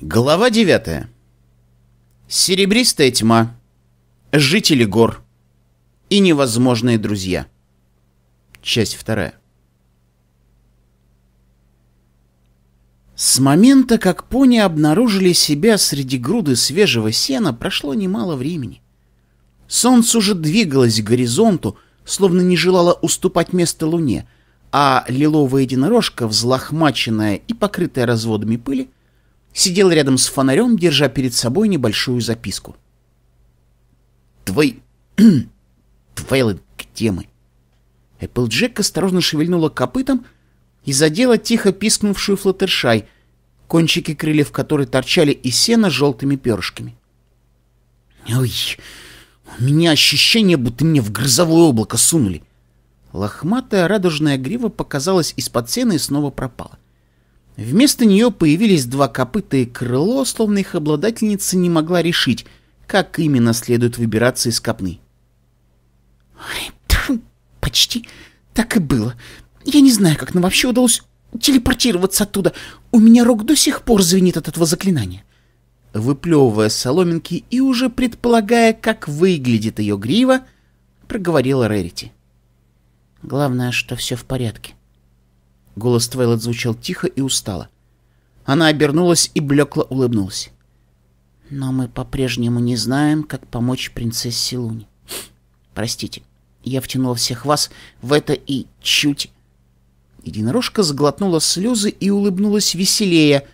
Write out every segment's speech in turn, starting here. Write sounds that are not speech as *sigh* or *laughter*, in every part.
Глава 9. Серебристая тьма. Жители гор. И невозможные друзья. Часть вторая. С момента, как пони обнаружили себя среди груды свежего сена, прошло немало времени. Солнце уже двигалось к горизонту, словно не желало уступать место луне, а лиловая единорожка, взлохмаченная и покрытая разводами пыли, Сидел рядом с фонарем, держа перед собой небольшую записку. «Твой... *clears throat* Твейлы, где мы?» Эпплджек осторожно шевельнула копытом и задела тихо пискнувшую Флаттершай, кончики крыльев которой торчали из сена желтыми перышками. «Ой, у меня ощущение, будто меня в грозовое облако сунули!» Лохматая радужная грива показалась из-под сена и снова пропала. Вместо нее появились два копыта и крыло, словно их обладательница не могла решить, как именно следует выбираться из копны. «Почти так и было. Я не знаю, как нам вообще удалось телепортироваться оттуда. У меня рог до сих пор звенит от этого заклинания». Выплевывая соломинки и уже предполагая, как выглядит ее грива, проговорила Рерити. «Главное, что все в порядке», Голос Твайлет звучал тихо и устало. Она обернулась и блекло улыбнулась. «Но мы по-прежнему не знаем, как помочь принцессе Луне. Простите, я втянул всех вас в это и чуть...» Единорожка сглотнула слезы и улыбнулась веселее,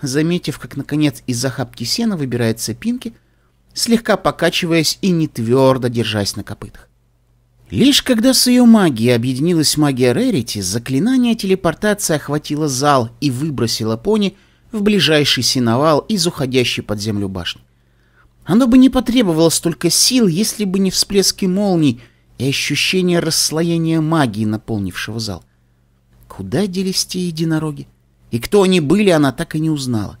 заметив, как, наконец, из захапки сена выбирается Пинки, слегка покачиваясь и не твердо держась на копытах. Лишь когда с ее магией объединилась магия Рерити, заклинание телепортации охватило зал и выбросило пони в ближайший синовал из уходящей под землю башни. Оно бы не потребовало столько сил, если бы не всплески молний и ощущение расслоения магии, наполнившего зал. Куда делись те единороги? И кто они были, она так и не узнала.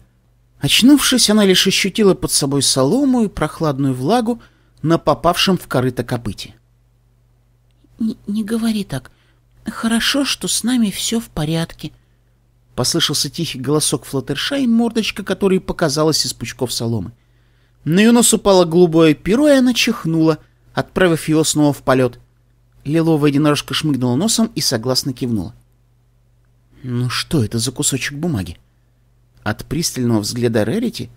Очнувшись, она лишь ощутила под собой солому и прохладную влагу на попавшем в корыто копыте. «Не говори так. Хорошо, что с нами все в порядке». Послышался тихий голосок Флаттерша и мордочка, которая показалась из пучков соломы. На ее нос упало голубое перо, и она чихнула, отправив его снова в полет. Лиловая единорожка шмыгнула носом и согласно кивнула. «Ну что это за кусочек бумаги?» От пристального взгляда Рерити,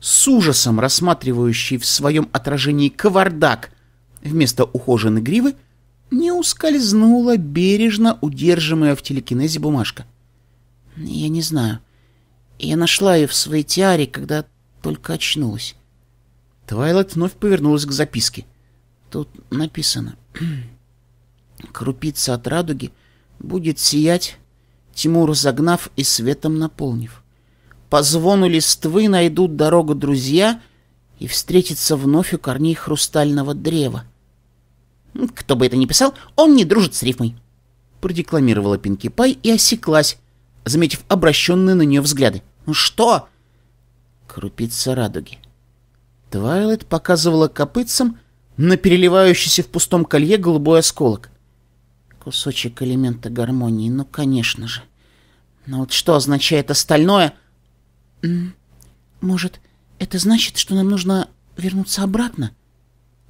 с ужасом рассматривающий в своем отражении кавардак вместо ухоженной гривы, не ускользнула бережно удерживаемая в телекинезе бумажка. Я не знаю. Я нашла ее в своей тиаре, когда только очнулась. Твайлайт вновь повернулась к записке. Тут написано. *clears throat* Крупица от радуги будет сиять, тьму разогнав и светом наполнив. По звону листвы найдут дорогу друзья и встретятся вновь у корней хрустального древа. Кто бы это ни писал, он не дружит с рифмой. Продекламировала Пинки Пай и осеклась, заметив обращенные на нее взгляды. «Ну «Что?» Крупица радуги. Твайлайт показывала копытцам на переливающийся в пустом колье голубой осколок. Кусочек элемента гармонии, ну, конечно же. Но вот что означает остальное? Может, это значит, что нам нужно вернуться обратно?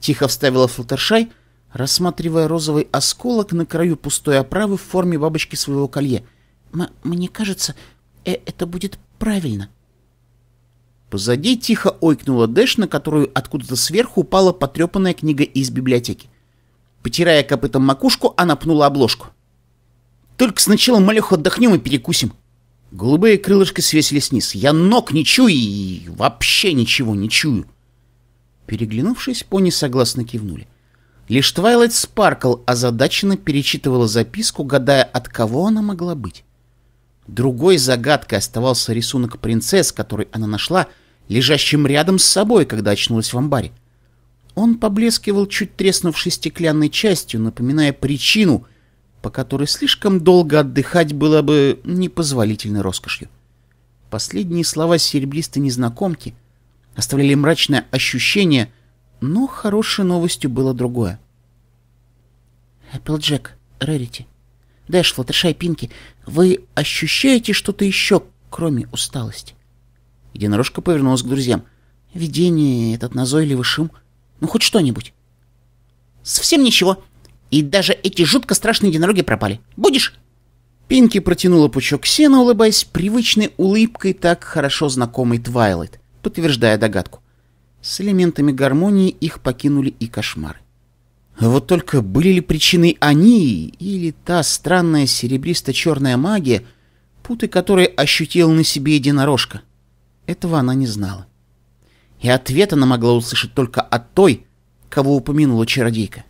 Тихо вставила Флаттершай — рассматривая розовый осколок на краю пустой оправы в форме бабочки своего колье. «Мне кажется, э это будет правильно». Позади тихо ойкнула Дэш, на которую откуда-то сверху упала потрепанная книга из библиотеки. Потирая копытом макушку, она пнула обложку. «Только сначала малеху отдохнем и перекусим». Голубые крылышки свесились вниз. «Я ног не чую и вообще ничего не чую». Переглянувшись, пони согласно кивнули. Лишь Твайлайт Спаркл озадаченно перечитывала записку, гадая, от кого она могла быть. Другой загадкой оставался рисунок принцесс, который она нашла, лежащим рядом с собой, когда очнулась в амбаре. Он поблескивал чуть треснувшей стеклянной частью, напоминая причину, по которой слишком долго отдыхать было бы непозволительной роскошью. Последние слова серебристой незнакомки оставляли мрачное ощущение — но хорошей новостью было другое. «Эпплджек, Рерити, Дэш, Флаттершай, Пинки, вы ощущаете что-то еще, кроме усталости?» Единорожка повернулась к друзьям. «Видение, этот назойливый шум, ну хоть что-нибудь». «Совсем ничего. И даже эти жутко страшные единороги пропали. Будешь?» Пинки протянула пучок сена, улыбаясь привычной улыбкой так хорошо знакомой Твайлайт, подтверждая догадку. С элементами гармонии их покинули и кошмары. Вот только были ли причиной они или та странная серебристо-черная магия, путы которой ощутила на себе единорожка? Этого она не знала. И ответ она могла услышать только от той, кого упомянула чародейка.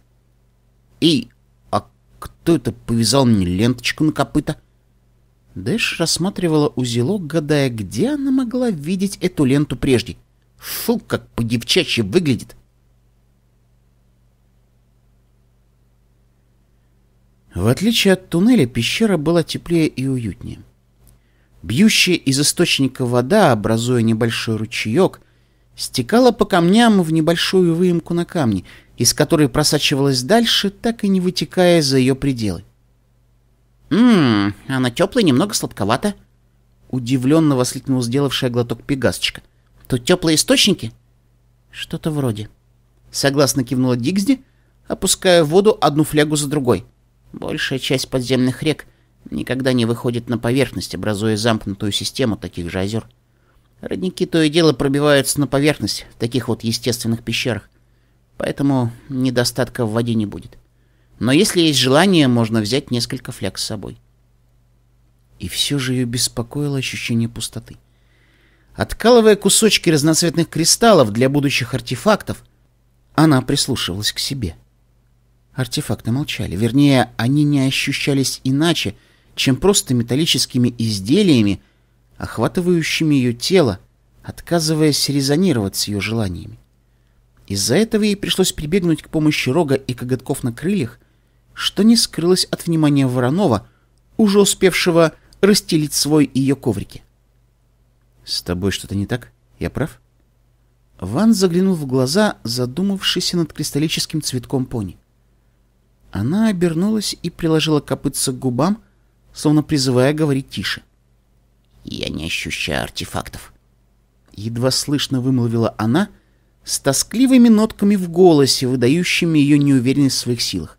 «И, а кто это повязал мне ленточку на копыта?» Дэш рассматривала узелок, гадая, где она могла видеть эту ленту прежде. Фу, как по-девчачьи выглядит. В отличие от туннеля, пещера была теплее и уютнее. Бьющая из источника вода, образуя небольшой ручеек, стекала по камням в небольшую выемку на камне, из которой просачивалась дальше, так и не вытекая за ее пределы. «Ммм, она теплая, немного сладковата», — удивленно воскликнул сделавшая глоток пегасочка — Тут теплые источники?» «Что-то вроде». Согласно кивнула Дигзди, опуская в воду одну флягу за другой. Большая часть подземных рек никогда не выходит на поверхность, образуя замкнутую систему таких же озер. Родники то и дело пробиваются на поверхность в таких вот естественных пещерах, поэтому недостатка в воде не будет. Но если есть желание, можно взять несколько фляг с собой. И все же ее беспокоило ощущение пустоты. Откалывая кусочки разноцветных кристаллов для будущих артефактов, она прислушивалась к себе. Артефакты молчали. Вернее, они не ощущались иначе, чем просто металлическими изделиями, охватывающими ее тело, отказываясь резонировать с ее желаниями. Из-за этого ей пришлось прибегнуть к помощи рога и коготков на крыльях, что не скрылось от внимания Воронова, уже успевшего расстелить свой ее коврики. «С тобой что-то не так? Я прав?» Ван заглянул в глаза, задумавшийся над кристаллическим цветком пони. Она обернулась и приложила копытца к губам, словно призывая говорить тише. «Я не ощущаю артефактов». Едва слышно вымолвила она, с тоскливыми нотками в голосе, выдающими ее неуверенность в своих силах.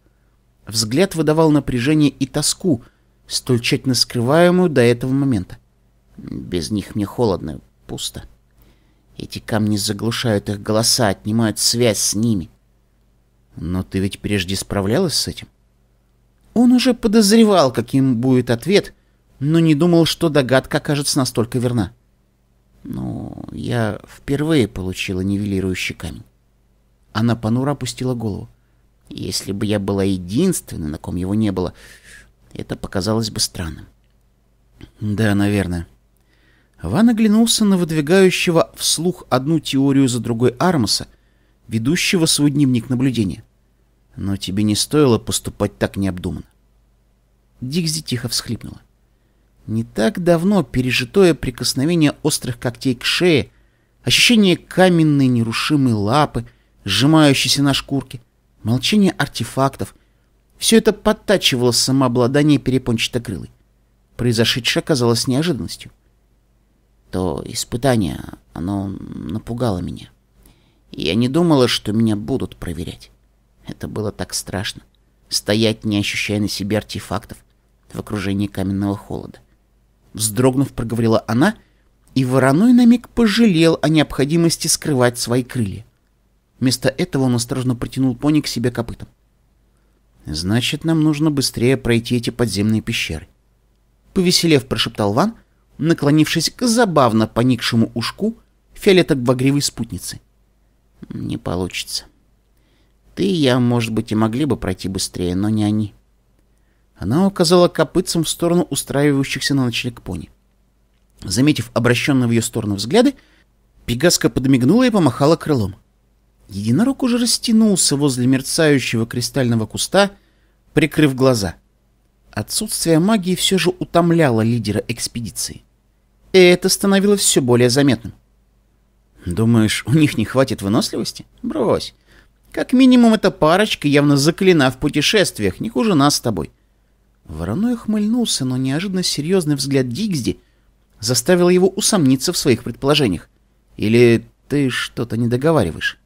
Взгляд выдавал напряжение и тоску, столь тщательно скрываемую до этого момента. Без них мне холодно, пусто. Эти камни заглушают их голоса, отнимают связь с ними. Но ты ведь прежде справлялась с этим? Он уже подозревал, каким будет ответ, но не думал, что догадка окажется настолько верна. Ну, я впервые получила нивелирующий камень. Она понуро опустила голову. Если бы я была единственной, на ком его не было, это показалось бы странным. Да, наверное. Ван оглянулся на выдвигающего вслух одну теорию за другой Армаса, ведущего свой дневник наблюдения. Но тебе не стоило поступать так необдуманно. Дигзи тихо всхлипнула. Не так давно пережитое прикосновение острых когтей к шее, ощущение каменной нерушимой лапы, сжимающейся на шкурке, молчание артефактов — все это подтачивало самообладание перепончатокрылой. Произошедшее оказалось неожиданностью — то испытание, оно напугало меня. Я не думала, что меня будут проверять. Это было так страшно. Стоять, не ощущая на себе артефактов, в окружении каменного холода. Вздрогнув, проговорила она, и вороной на миг пожалел о необходимости скрывать свои крылья. Вместо этого он осторожно протянул пони к себе копытом. «Значит, нам нужно быстрее пройти эти подземные пещеры». Повеселев, прошептал Ван — наклонившись к забавно поникшему ушку фиолетово-гривой спутницы. «Не получится. Ты и я, может быть, и могли бы пройти быстрее, но не они». Она указала копытцем в сторону устраивающихся на ночлег пони. Заметив обращенные в ее сторону взгляды, Пегаска подмигнула и помахала крылом. Единорог уже растянулся возле мерцающего кристального куста, прикрыв глаза. Отсутствие магии все же утомляло лидера экспедиции и это становилось все более заметным. «Думаешь, у них не хватит выносливости? Брось. Как минимум, эта парочка явно заклена в путешествиях, не хуже нас с тобой». Вороной хмыльнулся, но неожиданно серьезный взгляд Дигзди заставил его усомниться в своих предположениях. «Или ты что-то не договариваешь?»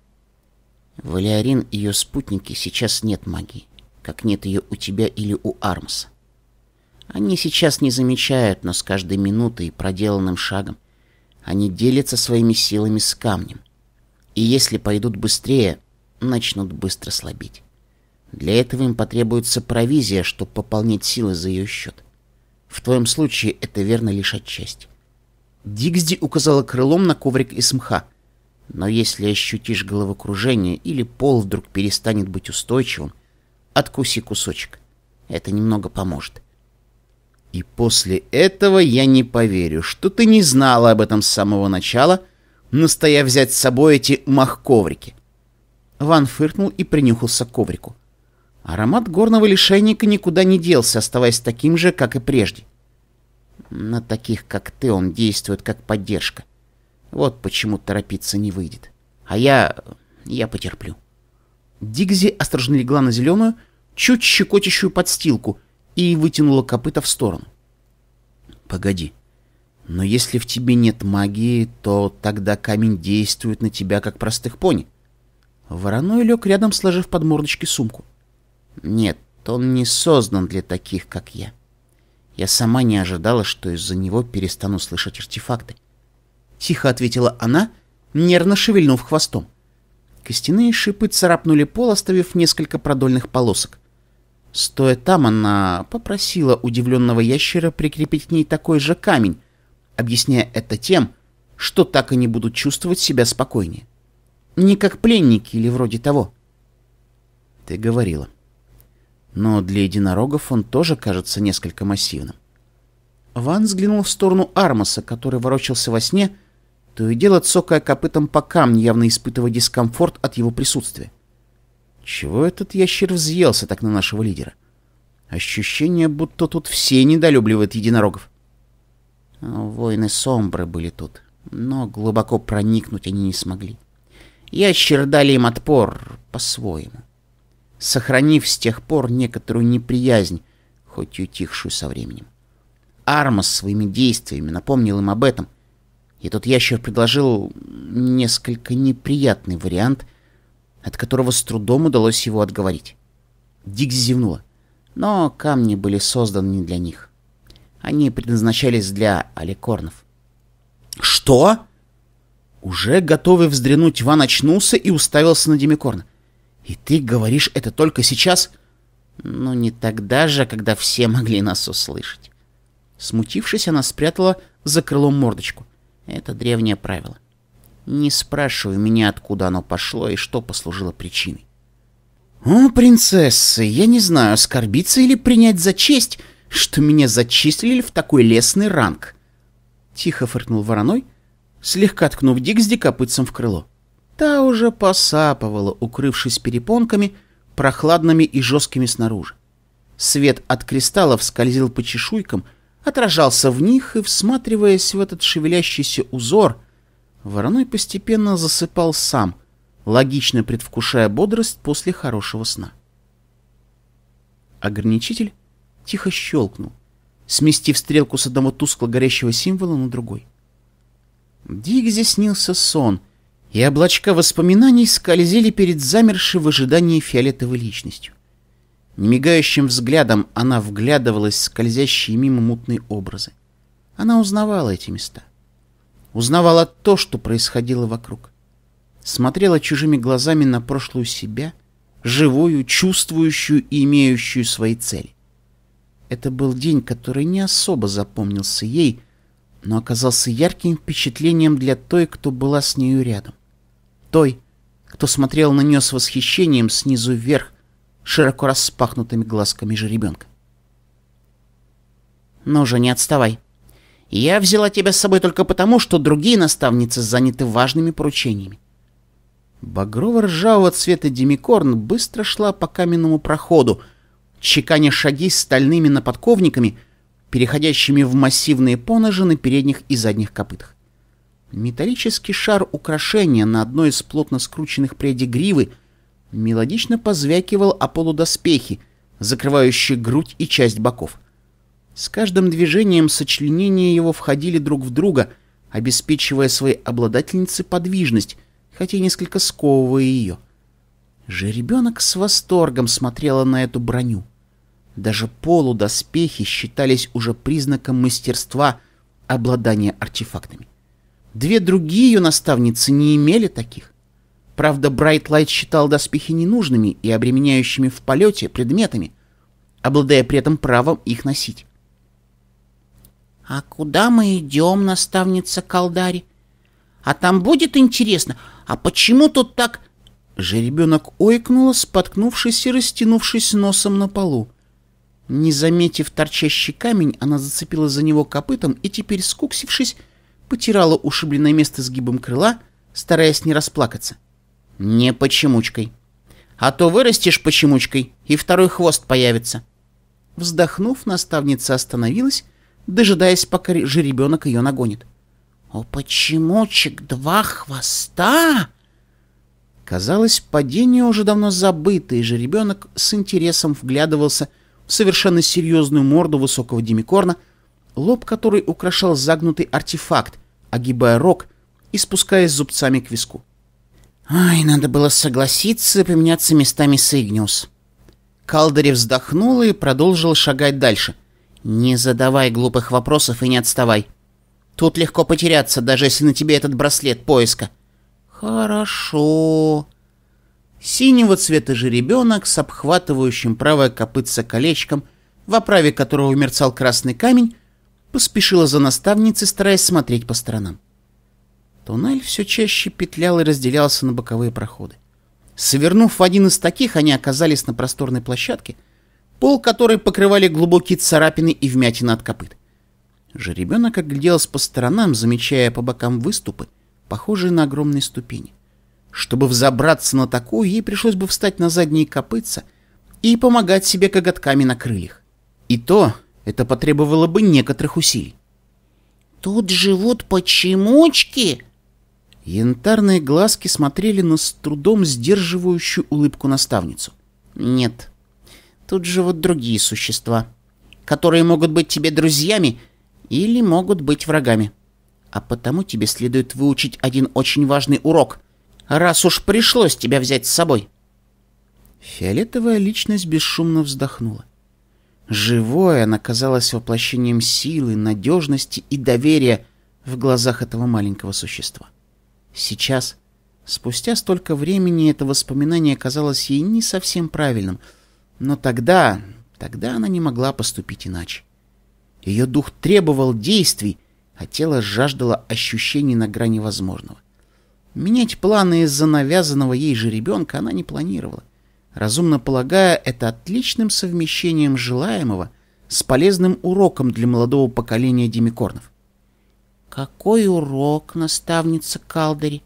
«Валиарин и ее спутники сейчас нет магии, как нет ее у тебя или у Армса. Они сейчас не замечают, но с каждой минутой и проделанным шагом они делятся своими силами с камнем. И если пойдут быстрее, начнут быстро слабеть. Для этого им потребуется провизия, чтобы пополнить силы за ее счет. В твоем случае это верно лишь отчасти. Дигсди указала крылом на коврик из мха. Но если ощутишь головокружение или пол вдруг перестанет быть устойчивым, откуси кусочек. Это немного поможет. — и после этого я не поверю, что ты не знала об этом с самого начала, настоя взять с собой эти мах-коврики. Ван фыркнул и принюхался к коврику. Аромат горного лишайника никуда не делся, оставаясь таким же, как и прежде. На таких, как ты, он действует как поддержка. Вот почему торопиться не выйдет. А я... я потерплю. Дигзи осторожно легла на зеленую, чуть щекотящую подстилку — и вытянула копыта в сторону. «Погоди, но если в тебе нет магии, то тогда камень действует на тебя, как простых пони». Вороной лег рядом, сложив под мордочки сумку. «Нет, он не создан для таких, как я. Я сама не ожидала, что из-за него перестану слышать артефакты». Тихо ответила она, нервно шевельнув хвостом. Костяные шипы царапнули пол, оставив несколько продольных полосок. Стоя там, она попросила удивленного ящера прикрепить к ней такой же камень, объясняя это тем, что так они будут чувствовать себя спокойнее. Не как пленники или вроде того. Ты говорила. Но для единорогов он тоже кажется несколько массивным. Ван взглянул в сторону Армаса, который ворочался во сне, то и дело цокая копытом по камню, явно испытывая дискомфорт от его присутствия. Чего этот ящер взъелся так на нашего лидера? Ощущение, будто тут все недолюбливают единорогов. А, воины Сомбры были тут, но глубоко проникнуть они не смогли. Ящер дали им отпор по-своему, сохранив с тех пор некоторую неприязнь, хоть и утихшую со временем. Армас своими действиями напомнил им об этом, и тот ящер предложил несколько неприятный вариант от которого с трудом удалось его отговорить. Дикс зевнула. Но камни были созданы не для них. Они предназначались для аликорнов. «Что?» Уже готовый вздренуть Ван очнулся и уставился на Демикорна. «И ты говоришь это только сейчас?» «Ну, не тогда же, когда все могли нас услышать». Смутившись, она спрятала за крылом мордочку. Это древнее правило не спрашивай меня, откуда оно пошло и что послужило причиной. «О, принцесса, я не знаю, оскорбиться или принять за честь, что меня зачислили в такой лесный ранг!» Тихо фыркнул вороной, слегка ткнув Диксди копытцем в крыло. Та уже посапывала, укрывшись перепонками, прохладными и жесткими снаружи. Свет от кристаллов скользил по чешуйкам, отражался в них и, всматриваясь в этот шевелящийся узор — Вороной постепенно засыпал сам, логично предвкушая бодрость после хорошего сна. Ограничитель тихо щелкнул, сместив стрелку с одного тускло горящего символа на другой. Дигзе снился сон, и облачка воспоминаний скользили перед замершей в ожидании фиолетовой личностью. Немигающим взглядом она вглядывалась в скользящие мимо мутные образы. Она узнавала эти места узнавала то, что происходило вокруг. Смотрела чужими глазами на прошлую себя, живую, чувствующую и имеющую свои цели. Это был день, который не особо запомнился ей, но оказался ярким впечатлением для той, кто была с нею рядом. Той, кто смотрел на нее с восхищением снизу вверх, широко распахнутыми глазками же ребенка. «Ну же, не отставай!» Я взяла тебя с собой только потому, что другие наставницы заняты важными поручениями. Багрово-ржавого цвета Демикорн быстро шла по каменному проходу, чеканя шаги стальными наподковниками, переходящими в массивные поножи на передних и задних копытах. Металлический шар украшения на одной из плотно скрученных прядей гривы мелодично позвякивал о полудоспехи, закрывающие грудь и часть боков — с каждым движением сочленения его входили друг в друга, обеспечивая своей обладательнице подвижность, хотя и несколько сковывая ее. Жеребенок с восторгом смотрела на эту броню. Даже полудоспехи считались уже признаком мастерства обладания артефактами. Две другие ее наставницы не имели таких. Правда, Брайтлайт считал доспехи ненужными и обременяющими в полете предметами, обладая при этом правом их носить. «А куда мы идем, наставница колдари? А там будет интересно? А почему тут так...» Жеребенок ойкнула, споткнувшись и растянувшись носом на полу. Не заметив торчащий камень, она зацепила за него копытом и теперь, скуксившись, потирала ушибленное место сгибом крыла, стараясь не расплакаться. «Не почемучкой. А то вырастешь почемучкой, и второй хвост появится». Вздохнув, наставница остановилась дожидаясь, пока жеребенок ее нагонит. «О, почемучек, два хвоста!» Казалось, падение уже давно забыто, и жеребенок с интересом вглядывался в совершенно серьезную морду высокого демикорна, лоб которой украшал загнутый артефакт, огибая рог и спускаясь зубцами к виску. «Ай, надо было согласиться поменяться местами с Игниус». Калдери вздохнула и продолжила шагать дальше, «Не задавай глупых вопросов и не отставай. Тут легко потеряться, даже если на тебе этот браслет поиска». «Хорошо». Синего цвета жеребенок с обхватывающим правое копытце колечком, в оправе которого мерцал красный камень, поспешила за наставницей, стараясь смотреть по сторонам. Туннель все чаще петлял и разделялся на боковые проходы. Свернув в один из таких, они оказались на просторной площадке — пол которой покрывали глубокие царапины и вмятины от копыт. Жеребенок огляделась по сторонам, замечая по бокам выступы, похожие на огромные ступени. Чтобы взобраться на такую, ей пришлось бы встать на задние копытца и помогать себе коготками на крыльях. И то это потребовало бы некоторых усилий. «Тут живут почемучки!» Янтарные глазки смотрели на с трудом сдерживающую улыбку наставницу. «Нет, Тут живут другие существа, которые могут быть тебе друзьями или могут быть врагами. А потому тебе следует выучить один очень важный урок, раз уж пришлось тебя взять с собой. Фиолетовая личность бесшумно вздохнула. Живое она казалась воплощением силы, надежности и доверия в глазах этого маленького существа. Сейчас, спустя столько времени, это воспоминание казалось ей не совсем правильным — но тогда, тогда она не могла поступить иначе. Ее дух требовал действий, а тело жаждало ощущений на грани возможного. Менять планы из-за навязанного ей же ребенка она не планировала, разумно полагая это отличным совмещением желаемого с полезным уроком для молодого поколения демикорнов. «Какой урок, наставница Калдери?»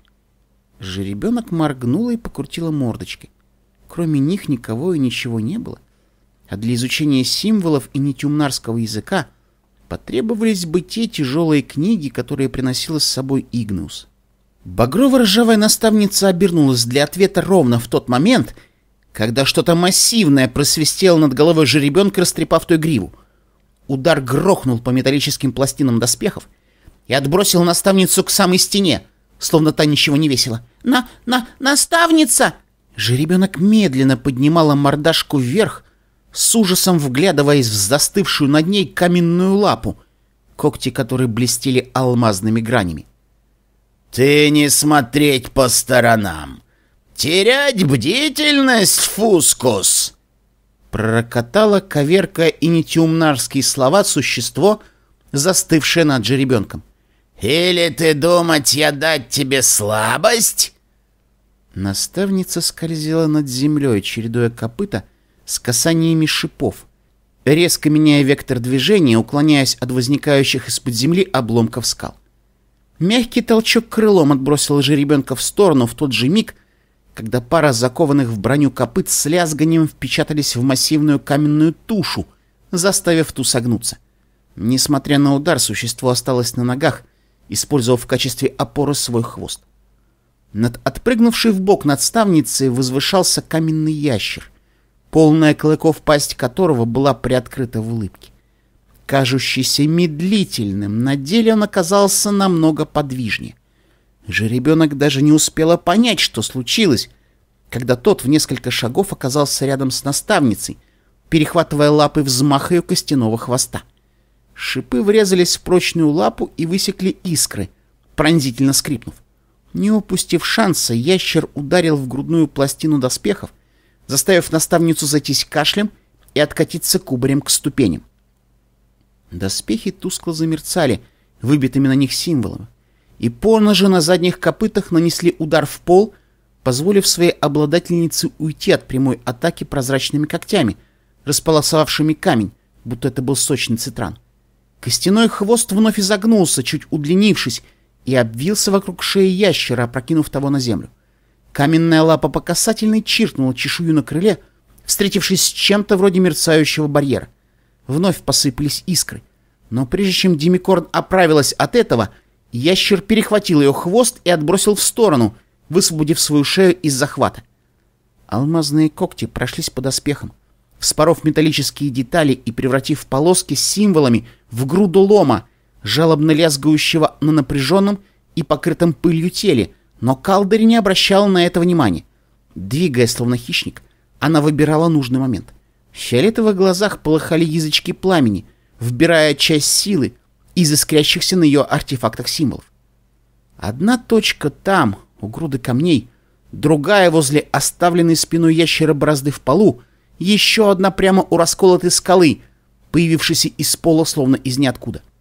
Жеребенок моргнула и покрутила мордочкой. Кроме них никого и ничего не было. А для изучения символов и нетюмнарского языка потребовались бы те тяжелые книги, которые приносила с собой Игнус. Багрово-ржавая наставница обернулась для ответа ровно в тот момент, когда что-то массивное просвистело над головой жеребенка, растрепав той гриву. Удар грохнул по металлическим пластинам доспехов и отбросил наставницу к самой стене, словно та ничего не весила. «На... на... наставница!» Жеребенок медленно поднимала мордашку вверх, с ужасом вглядываясь в застывшую над ней каменную лапу, когти которой блестели алмазными гранями. «Ты не смотреть по сторонам! Терять бдительность, Фускус!» Пророкотало, коверкая и нетиумнарские слова существо, застывшее над жеребенком. «Или ты думать, я дать тебе слабость?» Наставница скользила над землей, чередуя копыта с касаниями шипов, резко меняя вектор движения, уклоняясь от возникающих из-под земли обломков скал. Мягкий толчок крылом отбросил жеребенка в сторону в тот же миг, когда пара закованных в броню копыт с лязганием впечатались в массивную каменную тушу, заставив ту согнуться. Несмотря на удар, существо осталось на ногах, использовав в качестве опоры свой хвост. Над отпрыгнувшей в бок над возвышался каменный ящер, полная клыков пасть которого была приоткрыта в улыбке. Кажущийся медлительным, на деле он оказался намного подвижнее. Жеребенок даже не успела понять, что случилось, когда тот в несколько шагов оказался рядом с наставницей, перехватывая лапы взмах ее костяного хвоста. Шипы врезались в прочную лапу и высекли искры, пронзительно скрипнув. Не упустив шанса, ящер ударил в грудную пластину доспехов, заставив наставницу зайтись кашлем и откатиться кубарем к ступеням. Доспехи тускло замерцали, выбитыми на них символами, и поножи на задних копытах нанесли удар в пол, позволив своей обладательнице уйти от прямой атаки прозрачными когтями, располосовавшими камень, будто это был сочный цитран. Костяной хвост вновь изогнулся, чуть удлинившись, и обвился вокруг шеи ящера, опрокинув того на землю. Каменная лапа по касательной чиркнула чешую на крыле, встретившись с чем-то вроде мерцающего барьера. Вновь посыпались искры. Но прежде чем Демикорн оправилась от этого, ящер перехватил ее хвост и отбросил в сторону, высвободив свою шею из захвата. Алмазные когти прошлись по доспехам, вспоров металлические детали и превратив полоски с символами в груду лома, жалобно лязгающего на напряженном и покрытом пылью теле, но Калдери не обращала на это внимания. Двигая словно хищник, она выбирала нужный момент. В фиолетовых глазах полыхали язычки пламени, вбирая часть силы из искрящихся на ее артефактах символов. Одна точка там, у груды камней, другая возле оставленной спиной ящера бразды в полу, еще одна прямо у расколотой скалы, появившейся из пола словно из ниоткуда. —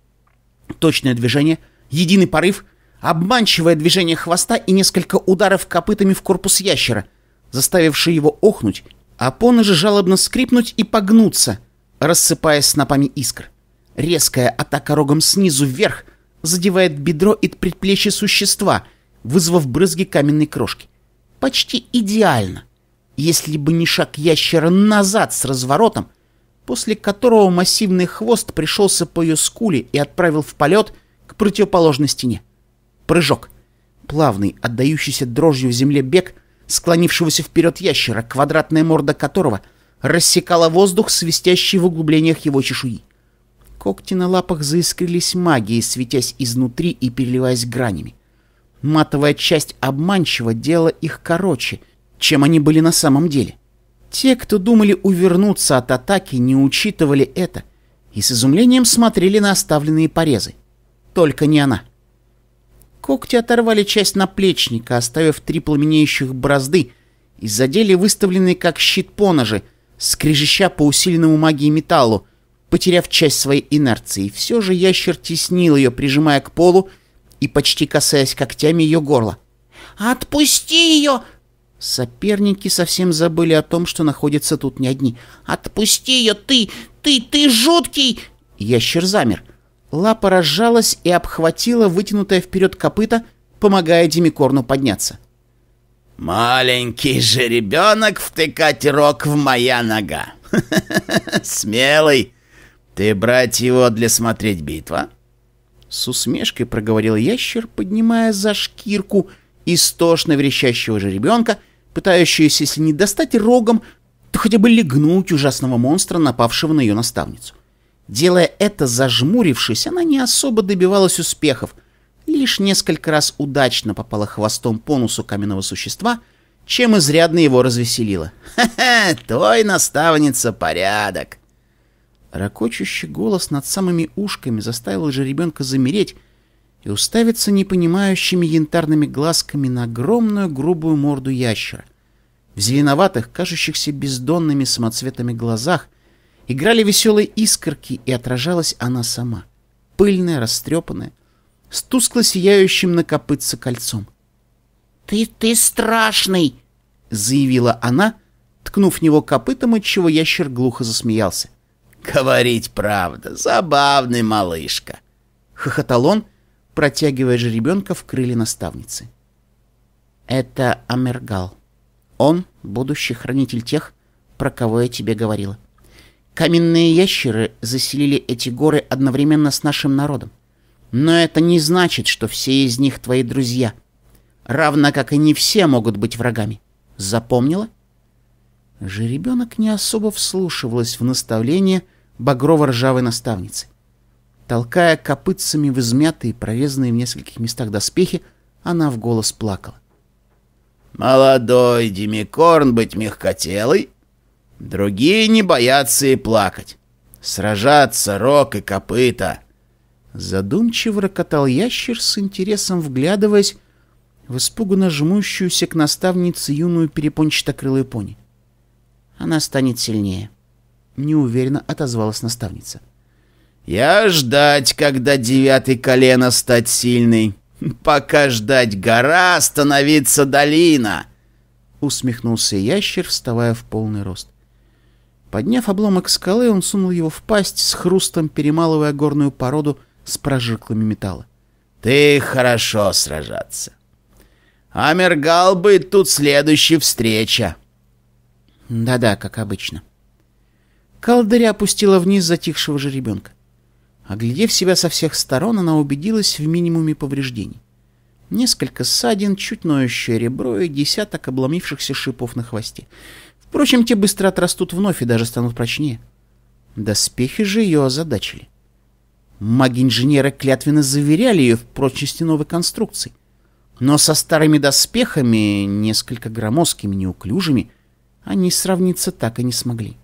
точное движение, единый порыв, обманчивое движение хвоста и несколько ударов копытами в корпус ящера, заставившие его охнуть, а поны же жалобно скрипнуть и погнуться, рассыпаясь снопами искр. Резкая атака рогом снизу вверх задевает бедро и предплечье существа, вызвав брызги каменной крошки. Почти идеально. Если бы не шаг ящера назад с разворотом, после которого массивный хвост пришелся по ее скуле и отправил в полет к противоположной стене. Прыжок. Плавный, отдающийся дрожью в земле бег, склонившегося вперед ящера, квадратная морда которого рассекала воздух, свистящий в углублениях его чешуи. Когти на лапах заискрились магией, светясь изнутри и переливаясь гранями. Матовая часть обманчиво делала их короче, чем они были на самом деле. Те, кто думали увернуться от атаки, не учитывали это и с изумлением смотрели на оставленные порезы. Только не она. Когти оторвали часть наплечника, оставив три пламенеющих бразды, и задели выставленные как щит поножи, скрежеща по усиленному магии металлу, потеряв часть своей инерции. Все же ящер теснил ее, прижимая к полу и почти касаясь когтями ее горла. «Отпусти ее!» Соперники совсем забыли о том, что находятся тут не одни. «Отпусти ее, ты! Ты, ты жуткий!» Ящер замер. Лапа разжалась и обхватила вытянутое вперед копыто, помогая Демикорну подняться. «Маленький же ребенок втыкать рог в моя нога! *laughs* Смелый! Ты брать его для смотреть битва?» С усмешкой проговорил ящер, поднимая за шкирку истошно верещащего ребенка пытающаяся, если не достать рогом, то хотя бы легнуть ужасного монстра, напавшего на ее наставницу. Делая это, зажмурившись, она не особо добивалась успехов, лишь несколько раз удачно попала хвостом по носу каменного существа, чем изрядно его развеселила. «Ха-ха, той наставница порядок!» Рокочущий голос над самыми ушками заставил же ребенка замереть, и уставится непонимающими янтарными глазками на огромную грубую морду ящера. В зеленоватых, кажущихся бездонными самоцветами глазах играли веселые искорки, и отражалась она сама. Пыльная, растрепанная, с тускло сияющим на копытце кольцом. «Ты, ты страшный!» — заявила она, ткнув в него копытом, отчего ящер глухо засмеялся. «Говорить правда, забавный малышка!» Хохотал он, протягивая же ребенка в крылья наставницы. «Это Амергал. Он — будущий хранитель тех, про кого я тебе говорила. Каменные ящеры заселили эти горы одновременно с нашим народом. Но это не значит, что все из них твои друзья. Равно как и не все могут быть врагами. Запомнила?» Жеребенок не особо вслушивалась в наставление багрово-ржавой наставницы. Толкая копытцами в измятые, прорезанные в нескольких местах доспехи, она в голос плакала. «Молодой Демикорн быть мягкотелый, другие не боятся и плакать. Сражаться рог и копыта!» Задумчиво рокотал ящер с интересом, вглядываясь в испуганно жмущуюся к наставнице юную перепончатокрылую пони. «Она станет сильнее», — неуверенно отозвалась наставница. — я ждать, когда девятый колено стать сильный. *laughs* Пока ждать гора, становиться долина. Усмехнулся ящер, вставая в полный рост. Подняв обломок скалы, он сунул его в пасть, с хрустом перемалывая горную породу с прожилками металла. «Ты хорошо сражаться. Амергал, Мергал бы тут следующая встреча». «Да-да, как обычно». Колдыря опустила вниз затихшего жеребенка. Оглядев себя со всех сторон, она убедилась в минимуме повреждений. Несколько ссадин, чуть ноющее ребро и десяток обломившихся шипов на хвосте. Впрочем, те быстро отрастут вновь и даже станут прочнее. Доспехи же ее озадачили. Маги-инженеры клятвенно заверяли ее в прочности новой конструкции. Но со старыми доспехами, несколько громоздкими, неуклюжими, они сравниться так и не смогли.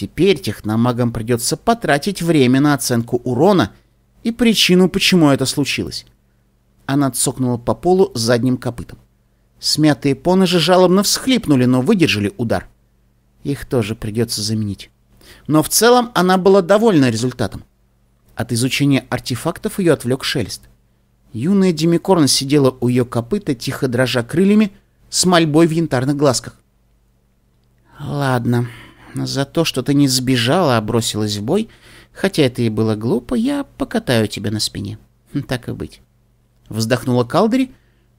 Теперь техномагам придется потратить время на оценку урона и причину, почему это случилось. Она цокнула по полу задним копытом. Смятые поножи жалобно всхлипнули, но выдержали удар. Их тоже придется заменить. Но в целом она была довольна результатом. От изучения артефактов ее отвлек шелест. Юная Демикорн сидела у ее копыта, тихо дрожа крыльями, с мольбой в янтарных глазках. «Ладно», за то, что ты не сбежала, а бросилась в бой, хотя это и было глупо, я покатаю тебя на спине. Хм, так и быть. Вздохнула Калдри,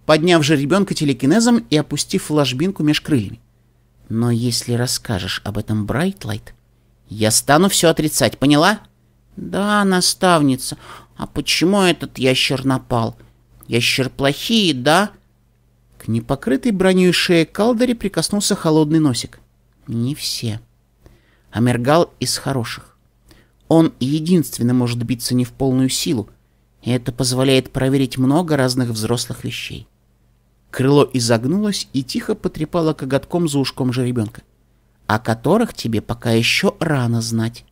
подняв же ребенка телекинезом и опустив ложбинку меж крыльями. Но если расскажешь об этом Брайтлайт, я стану все отрицать, поняла? Да, наставница. А почему этот ящер напал? Ящер плохие, да? К непокрытой броней шее Калдери прикоснулся холодный носик. Не все. Амергал из хороших. Он единственно может биться не в полную силу, и это позволяет проверить много разных взрослых вещей. Крыло изогнулось и тихо потрепало коготком за ушком ребенка, о которых тебе пока еще рано знать.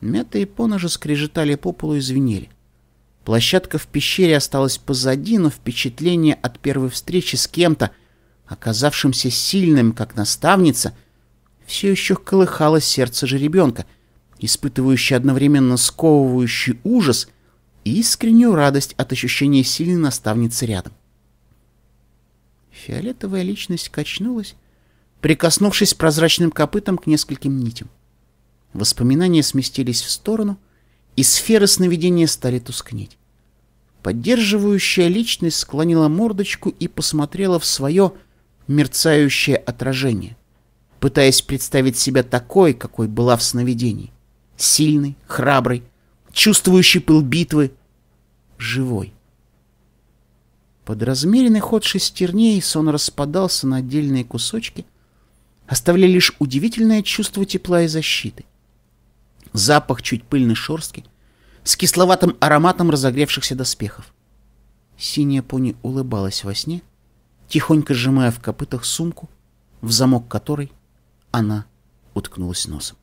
и Пона же скрежетали по полу и звенели. Площадка в пещере осталась позади, но впечатление от первой встречи с кем-то, оказавшимся сильным, как наставница — все еще колыхалось сердце жеребенка, испытывающий одновременно сковывающий ужас и искреннюю радость от ощущения сильной наставницы рядом. Фиолетовая личность качнулась, прикоснувшись прозрачным копытом к нескольким нитям. Воспоминания сместились в сторону, и сферы сновидения стали тускнеть. Поддерживающая личность склонила мордочку и посмотрела в свое мерцающее отражение — пытаясь представить себя такой, какой была в сновидении. Сильный, храбрый, чувствующий пыл битвы, живой. Под размеренный ход шестерней сон распадался на отдельные кусочки, оставляя лишь удивительное чувство тепла и защиты. Запах чуть пыльный, шорстки с кисловатым ароматом разогревшихся доспехов. Синяя пони улыбалась во сне, тихонько сжимая в копытах сумку, в замок которой она уткнулась носом.